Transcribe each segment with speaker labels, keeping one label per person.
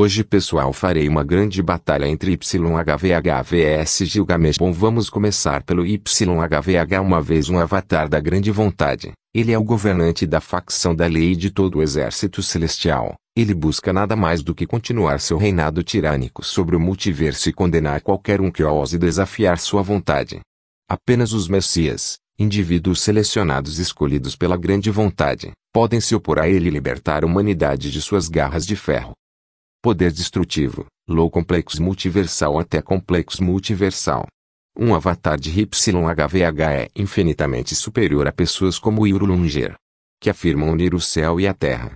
Speaker 1: Hoje pessoal farei uma grande batalha entre YHVHVS Gilgamesh. Bom vamos começar pelo YHVH uma vez um avatar da grande vontade. Ele é o governante da facção da lei de todo o exército celestial. Ele busca nada mais do que continuar seu reinado tirânico sobre o multiverso e condenar qualquer um que ouse desafiar sua vontade. Apenas os Messias, indivíduos selecionados escolhidos pela grande vontade, podem se opor a ele e libertar a humanidade de suas garras de ferro poder destrutivo, low complexo multiversal até complexo multiversal. Um avatar de YHVH é infinitamente superior a pessoas como Yurulunger, que afirmam unir o céu e a terra.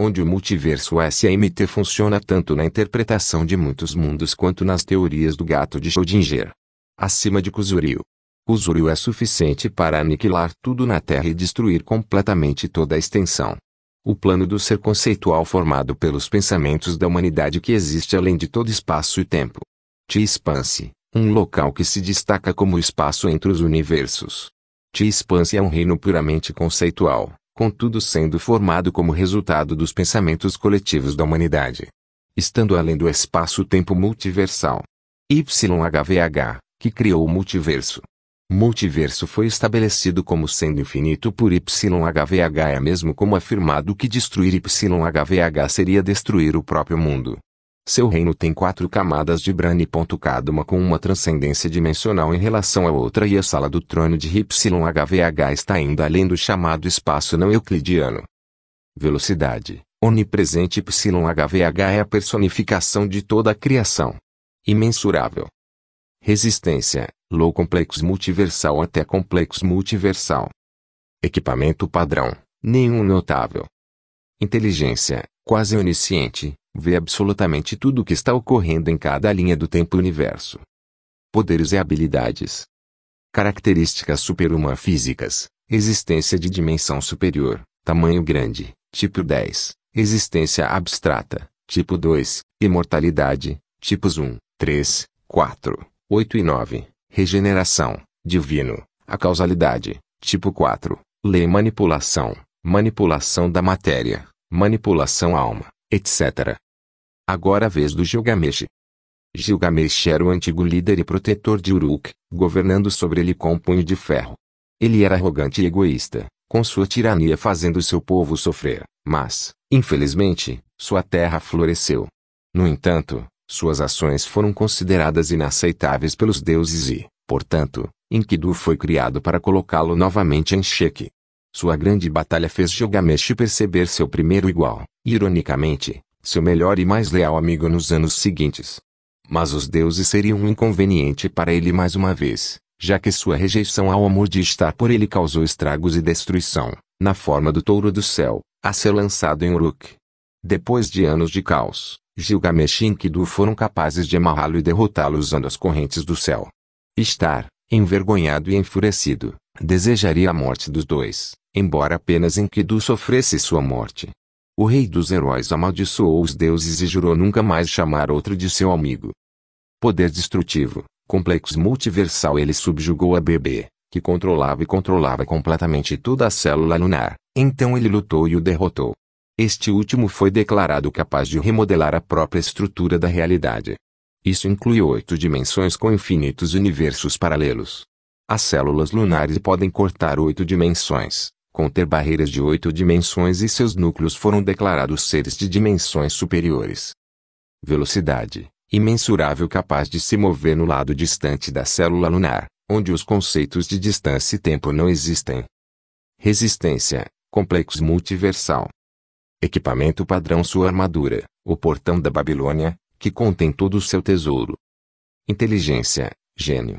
Speaker 1: Onde o multiverso SMT funciona tanto na interpretação de muitos mundos quanto nas teorias do gato de Schrödinger. Acima de Kuzurio. Kuzurio é suficiente para aniquilar tudo na Terra e destruir completamente toda a extensão, o plano do ser conceitual formado pelos pensamentos da humanidade que existe além de todo espaço e tempo. T-Expanse, um local que se destaca como espaço entre os universos. T-Expanse é um reino puramente conceitual, contudo sendo formado como resultado dos pensamentos coletivos da humanidade. Estando além do espaço-tempo multiversal. YHVH, que criou o multiverso multiverso foi estabelecido como sendo infinito por YHVH é mesmo como afirmado que destruir YHVH seria destruir o próprio mundo. Seu reino tem quatro camadas de Brani. Cada uma com uma transcendência dimensional em relação à outra e a sala do trono de YHVH está ainda além do chamado espaço não euclidiano. Velocidade. Onipresente YHVH é a personificação de toda a criação. Imensurável. Resistência low complexo multiversal até complexo multiversal. Equipamento padrão, nenhum notável. Inteligência, quase onisciente, vê absolutamente tudo o que está ocorrendo em cada linha do tempo universo. Poderes e habilidades. Características superhumanas físicas, existência de dimensão superior, tamanho grande, tipo 10, existência abstrata, tipo 2, imortalidade, tipos 1, 3, 4, 8 e 9 regeneração, divino, a causalidade, tipo 4, lei manipulação, manipulação da matéria, manipulação alma, etc. Agora a vez do Gilgamesh. Gilgamesh era o antigo líder e protetor de Uruk, governando sobre ele com um punho de ferro. Ele era arrogante e egoísta, com sua tirania fazendo seu povo sofrer, mas, infelizmente, sua terra floresceu. No entanto, suas ações foram consideradas inaceitáveis pelos deuses e, portanto, Enkidu foi criado para colocá-lo novamente em xeque. Sua grande batalha fez Gilgamesh perceber seu primeiro igual, ironicamente, seu melhor e mais leal amigo nos anos seguintes. Mas os deuses seriam um inconveniente para ele mais uma vez, já que sua rejeição ao amor de estar por ele causou estragos e destruição, na forma do touro do céu, a ser lançado em Uruk. Depois de anos de caos, Gilgamesh e Enkidu foram capazes de amarrá-lo e derrotá-lo usando as correntes do céu. Estar, envergonhado e enfurecido, desejaria a morte dos dois, embora apenas Enkidu sofresse sua morte. O rei dos heróis amaldiçoou os deuses e jurou nunca mais chamar outro de seu amigo. Poder destrutivo, complexo multiversal ele subjugou a Bebê, que controlava e controlava completamente toda a célula lunar. Então ele lutou e o derrotou. Este último foi declarado capaz de remodelar a própria estrutura da realidade. Isso inclui oito dimensões com infinitos universos paralelos. As células lunares podem cortar oito dimensões, conter barreiras de oito dimensões e seus núcleos foram declarados seres de dimensões superiores. Velocidade imensurável capaz de se mover no lado distante da célula lunar, onde os conceitos de distância e tempo não existem. Resistência complexo multiversal. Equipamento padrão sua armadura, o portão da Babilônia, que contém todo o seu tesouro. Inteligência, gênio.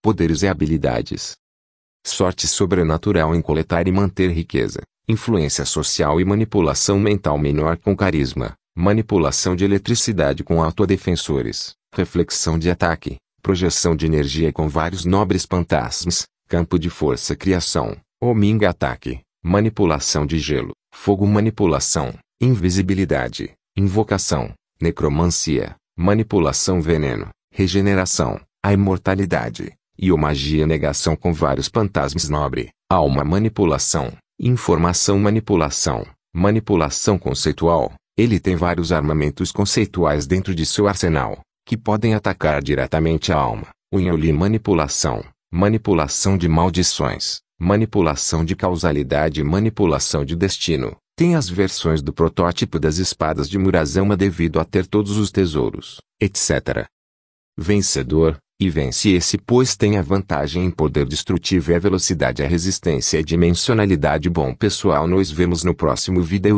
Speaker 1: Poderes e habilidades. Sorte sobrenatural em coletar e manter riqueza, influência social e manipulação mental menor com carisma, manipulação de eletricidade com autodefensores, reflexão de ataque, projeção de energia com vários nobres fantasmas campo de força criação, Ominga ataque, manipulação de gelo, fogo, manipulação, invisibilidade, invocação, necromancia, manipulação, veneno, regeneração, a imortalidade, e o magia negação com vários fantasmas nobre, alma manipulação, informação manipulação, manipulação conceitual. Ele tem vários armamentos conceituais dentro de seu arsenal, que podem atacar diretamente a alma. Unholi manipulação, manipulação de maldições, manipulação de causalidade e manipulação de destino. Tem as versões do protótipo das espadas de Murazama devido a ter todos os tesouros, etc. Vencedor, e vence esse pois tem a vantagem em poder destrutivo e a velocidade a resistência e dimensionalidade bom pessoal nos vemos no próximo vídeo